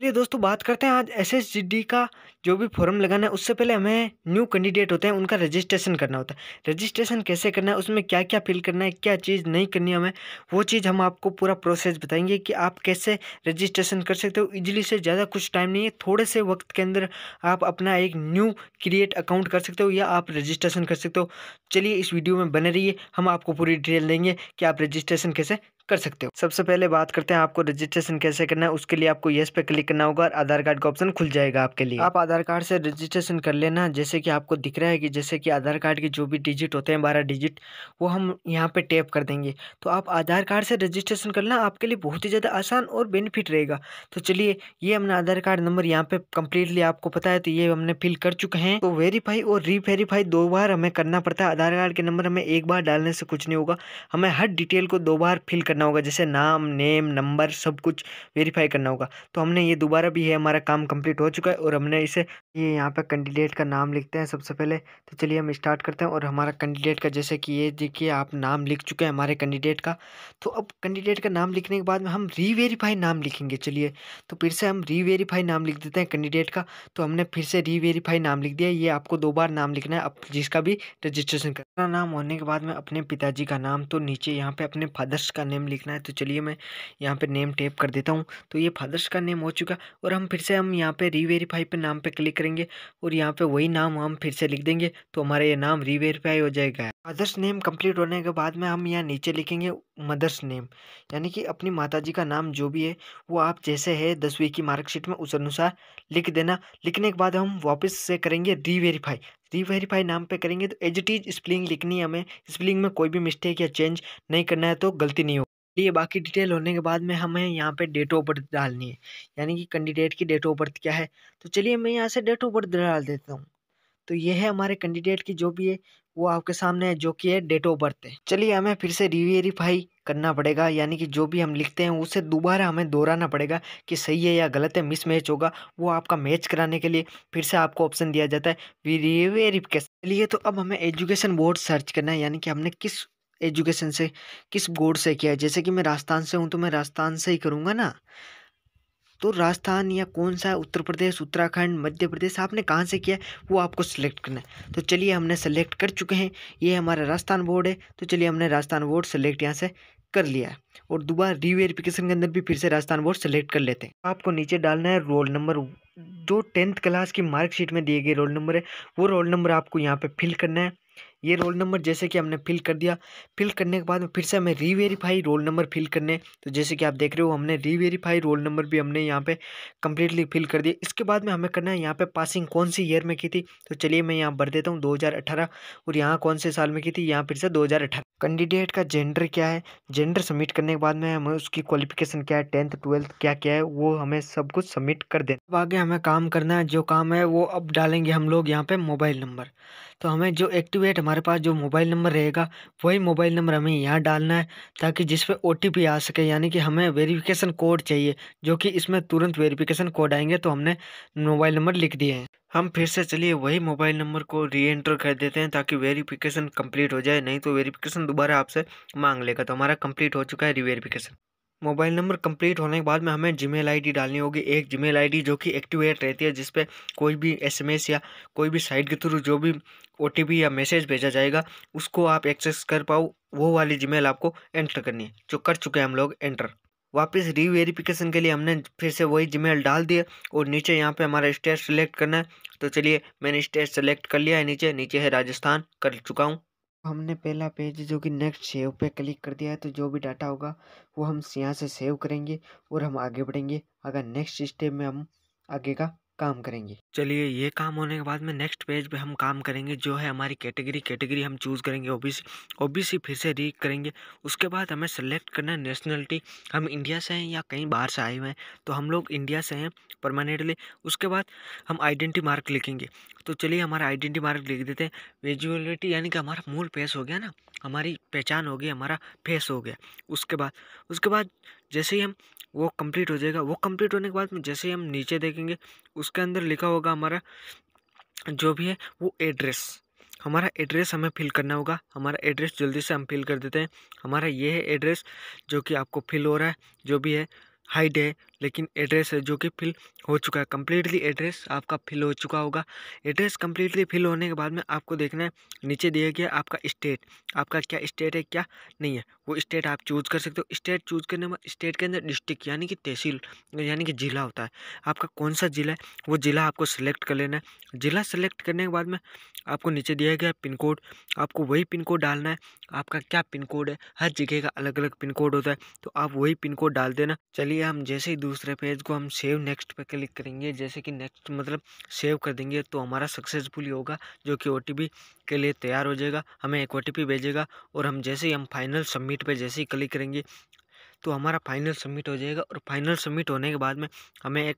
चलिए दोस्तों बात करते हैं आज एस का जो भी फॉर्म लगाना है उससे पहले हमें न्यू कैंडिडेट होते हैं उनका रजिस्ट्रेशन करना होता है रजिस्ट्रेशन कैसे करना है उसमें क्या क्या फिल करना है क्या चीज़ नहीं करनी है हमें वो चीज़ हम आपको पूरा प्रोसेस बताएंगे कि आप कैसे रजिस्ट्रेशन कर सकते हो ईजिली से ज़्यादा कुछ टाइम नहीं है थोड़े से वक्त के अंदर आप अपना एक न्यू क्रिएट अकाउंट कर सकते हो या आप रजिस्ट्रेशन कर सकते हो चलिए इस वीडियो में बने रहिए हम आपको पूरी डिटेल देंगे कि आप रजिस्ट्रेशन कैसे कर सकते हो सबसे पहले बात करते हैं आपको रजिस्ट्रेशन कैसे करना है उसके लिए आपको येस पे क्लिक करना होगा और आधार कार्ड का ऑप्शन खुल जाएगा आपके लिए आप आधार कार्ड से रजिस्ट्रेशन कर लेना जैसे कि आपको दिख रहा है कि जैसे कि आधार कार्ड के जो भी डिजिट होते हैं बारह डिजिट वो हम यहाँ पे टैप कर देंगे तो आप आधार कार्ड से रजिस्ट्रेशन करना आपके लिए बहुत ही ज़्यादा आसान और बेनिफिट रहेगा तो चलिए ये हमने आधार कार्ड नंबर यहाँ पे कंप्लीटली आपको पता है तो ये हमने फिल कर चुके हैं तो वेरीफाई और रीवेरीफाई दो बार हमें करना पड़ता है आधार कार्ड के नंबर हमें एक बार डालने से कुछ नहीं होगा हमें हर डिटेल को दो बार फिल करना करना होगा जैसे नाम नेम नंबर सब कुछ वेरीफाई करना होगा तो हमने ये दोबारा भी है हमारा काम कंप्लीट हो चुका है और हमने इसे ये यहाँ पर कैंडिडेट का नाम लिखते हैं सबसे पहले तो चलिए हम स्टार्ट करते हैं और हमारा कैंडिडेट का जैसे कि ये देखिए आप नाम लिख चुके हैं हमारे कैंडिडेट का तो अब कैंडिडेट का नाम लिखने के बाद में हम रीवेरीफाई नाम लिखेंगे चलिए तो फिर से हम रीवेरीफाई नाम लिख देते हैं कैंडिडेट का तो हमने फिर से रीवेरीफाई नाम लिख दिया ये आपको दो बार नाम लिखना है अब जिसका भी रजिस्ट्रेशन करना नाम होने के बाद में अपने पिताजी का नाम तो नीचे यहाँ पे अपने फादर्स का नेम लिखना है तो चलिए मैं यहाँ पे नेम टेप कर देता हूँ तो ये फादर्स का नेम हो चुका और हम फिर से हम यहाँ पे रीवेरीफाई पे नाम पे क्लिक करेंगे और यहाँ पे वही नाम हम फिर से लिख देंगे तो हमारा ये नाम रीवेरीफाई हो जाएगा फादर्स नेम कम्प्लीट होने के बाद में हम यहाँ नीचे लिखेंगे मदर्स नेम यानी कि अपनी माता का नाम जो भी है वो आप जैसे है दसवीं की मार्कशीट में उस अनुसार लिख देना लिखने के बाद हम वापस से करेंगे रीवेरीफाई रीवेरीफाई नाम पे करेंगे तो एज इट इज़ स्प्लिंग लिखनी है हमें स्प्लिंग में कोई भी मिस्टेक या चेंज नहीं करना है तो गलती नहीं हो ये बाकी डिटेल होने के बाद में हमें यहाँ पे डेट ऑफ बर्थ डालनी है यानी कि कैंडिडेट की डेट ऑफ बर्थ क्या है तो चलिए मैं यहाँ से डेट ऑफ बर्थ डाल देता हूँ तो ये है हमारे कैंडिडेट की जो भी है वो आपके सामने है जो कि है डेट ऑफ बर्थ है चलिए हमें फिर से रिवेरीफाई करना पड़ेगा यानी कि जो भी हम लिखते हैं उसे दोबारा हमें दोहराना पड़ेगा कि सही है या गलत है मिस मैच होगा वो आपका मैच कराने के लिए फिर से आपको ऑप्शन दिया जाता है वी रिवेरीफिकेशन चलिए तो अब हमें एजुकेशन बोर्ड सर्च करना है यानी कि हमने किस एजुकेशन से किस बोर्ड से किया है जैसे कि मैं राजस्थान से हूँ तो मैं राजस्थान से ही करूँगा ना तो राजस्थान या कौन सा उत्तर प्रदेश उत्तराखंड मध्य प्रदेश आपने कहाँ से किया वो आपको सिलेक्ट करना है तो चलिए हमने सेलेक्ट कर चुके हैं ये हमारा राजस्थान बोर्ड है तो चलिए हमने राजस्थान बोर्ड सेलेक्ट यहाँ से कर लिया है और दोबारा रीवेरिफिकेशन के अंदर भी फिर से राजस्थान बोर्ड सेलेक्ट कर लेते हैं आपको नीचे डालना है रोल नंबर जो टेंथ क्लास की मार्कशीट में दिए गए रोल नंबर है वो रोल नंबर आपको यहाँ पर फिल करना है ये रोल नंबर जैसे कि हमने फिल कर दिया फिल करने के बाद में फिर से हमें रीवेरीफाई रोल नंबर फिल करने तो जैसे कि आप देख रहे हो हमने रीवेरीफाई रोल नंबर भी हमने यहाँ पे कंप्लीटली फिल कर दिया इसके बाद में हमें करना है यहाँ पे पासिंग कौन सी ईयर में की थी तो चलिए मैं यहाँ भर देता हूँ दो और यहाँ कौन से साल में की थी यहाँ फिर से दो कैंडिडेट का जेंडर क्या है जेंडर सबमिट करने के बाद में हमें उसकी क्वालिफिकेशन क्या है टेंथ ट्वेल्थ क्या क्या है वो हमें सब कुछ सबमिट कर दे अब आगे हमें काम करना है जो काम है वो अब डालेंगे हम लोग यहाँ पे मोबाइल नंबर तो हमें जो एक्टिवेट हमारे पास जो मोबाइल नंबर रहेगा वही मोबाइल नंबर हमें यहाँ डालना है ताकि जिस पे ओ आ सके यानी कि हमें वेरिफिकेशन कोड चाहिए जो कि इसमें तुरंत वेरिफिकेशन कोड आएंगे तो हमने मोबाइल नंबर लिख दिए हैं हम फिर से चलिए वही मोबाइल नंबर को री एंटर कर देते हैं ताकि वेरिफिकेशन कंप्लीट हो जाए नहीं तो वेरिफिकेशन दोबारा आपसे मांग लेगा तो हमारा कंप्लीट हो चुका है री मोबाइल नंबर कंप्लीट होने के बाद में हमें जीमेल आईडी डालनी होगी एक जीमेल आईडी जो कि एक्टिवेट रहती है जिसपे कोई भी एसएमएस या कोई भी साइट के थ्रू जो भी ओटीपी या मैसेज भेजा जाएगा उसको आप एक्सेस कर पाओ वो वाली जीमेल आपको एंटर करनी है जो कर चुके हैं हम लोग एंटर वापस रीवेरिफिकेशन के लिए हमने फिर से वही जी डाल दिया और नीचे यहाँ पे हमारा स्टेट सेलेक्ट करना है तो चलिए मैंने स्टेट सेलेक्ट कर लिया है नीचे नीचे है राजस्थान कर चुका हूँ हमने पहला पेज जो कि नेक्स्ट सेव पे क्लिक कर दिया है तो जो भी डाटा होगा वो हम यहाँ से सेव करेंगे और हम आगे बढ़ेंगे अगर नेक्स्ट स्टेप में हम आगे का काम करेंगे चलिए ये काम होने के बाद में नेक्स्ट पेज पे हम काम करेंगे जो है हमारी कैटेगरी कैटेगरी हम चूज़ करेंगे ओबीसी ओबीसी फिर से री करेंगे उसके बाद हमें सेलेक्ट करना है नेशनलिटी हम इंडिया से हैं या कहीं बाहर से आए हुए हैं तो हम लोग इंडिया से हैं परमानेंटली उसके बाद हम आइडेंटी मार्क लिखेंगे तो चलिए हमारा आइडेंटी मार्क लिख देते हैं विजुअलिटी यानी कि हमारा मूल फेस हो गया ना हमारी पहचान हो गई हमारा फेस हो गया उसके बाद उसके बाद जैसे ही हम वो कंप्लीट हो जाएगा वो कंप्लीट होने के बाद जैसे ही हम नीचे देखेंगे उस उसके अंदर लिखा होगा हमारा जो भी है वो एड्रेस हमारा एड्रेस हमें फिल करना होगा हमारा एड्रेस जल्दी से हम फिल कर देते हैं हमारा ये है एड्रेस जो कि आपको फिल हो रहा है जो भी है हाइट है लेकिन एड्रेस है जो कि फिल हो चुका है कम्प्लीटली एड्रेस आपका फिल हो चुका होगा एड्रेस कम्प्लीटली फिल होने के बाद में आपको देखना है नीचे दिया गया आपका स्टेट आपका क्या स्टेट है क्या नहीं है वो स्टेट आप चूज़ कर सकते हो स्टेट चूज़ करने में स्टेट के अंदर डिस्ट्रिक्ट यानी कि तहसील यानी कि ज़िला होता है आपका कौन सा ज़िला है वो ज़िला आपको सेलेक्ट कर लेना है ज़िला सेलेक्ट करने के बाद में आपको नीचे दिया गया पिन कोड आपको वही पिन कोड डालना है आपका क्या पिन कोड है हर जगह का अलग अलग पिन कोड होता है तो आप वही पिन कोड डाल देना चलिए हम जैसे ही दूसरे पेज को हम सेव नेक्स्ट पर क्लिक करेंगे जैसे कि नेक्स्ट मतलब सेव कर देंगे तो हमारा सक्सेसफुल होगा जो कि ओ के लिए तैयार हो जाएगा हमें एक ओ भेजेगा और हम जैसे ही हम फाइनल सबमिट पर जैसे ही क्लिक करेंगे तो हमारा फाइनल सबमिट हो जाएगा और फाइनल सबमिट होने के बाद में हमें एक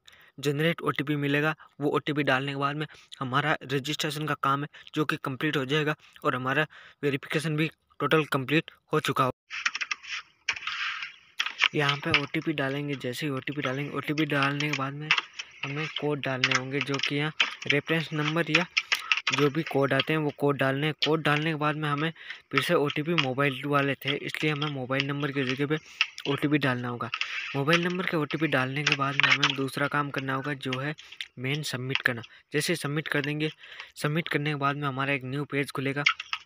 जनरेट ओ मिलेगा वो ओ डालने के बाद में हमारा रजिस्ट्रेशन का काम है जो कि कंप्लीट हो जाएगा और हमारा वेरिफिकेशन भी टोटल कंप्लीट हो चुका हो यहाँ पे ओ डालेंगे जैसे ही ओ डालेंगे ओ डालने के बाद में हमें कोड डालने होंगे जो कि यहाँ रेफरेंस नंबर या जो भी कोड आते हैं वो कोड डालने कोड डालने के बाद में हमें फिर से ओ मोबाइल वाले थे इसलिए हमें मोबाइल नंबर की जगह पे ओ डालना होगा मोबाइल नंबर के ओ डालने के बाद में हमें दूसरा काम करना होगा जो है मेन सबमिट करना जैसे सबमिट कर देंगे सबमिट करने के बाद में हमारा एक न्यू पेज खुलेगा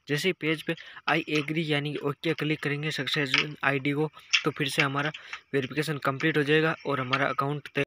जैसे पेज पे आई एग्री यानी ओके क्लिक करेंगे सक्सेस आईडी को तो फिर से हमारा वेरिफिकेशन कंप्लीट हो जाएगा और हमारा अकाउंट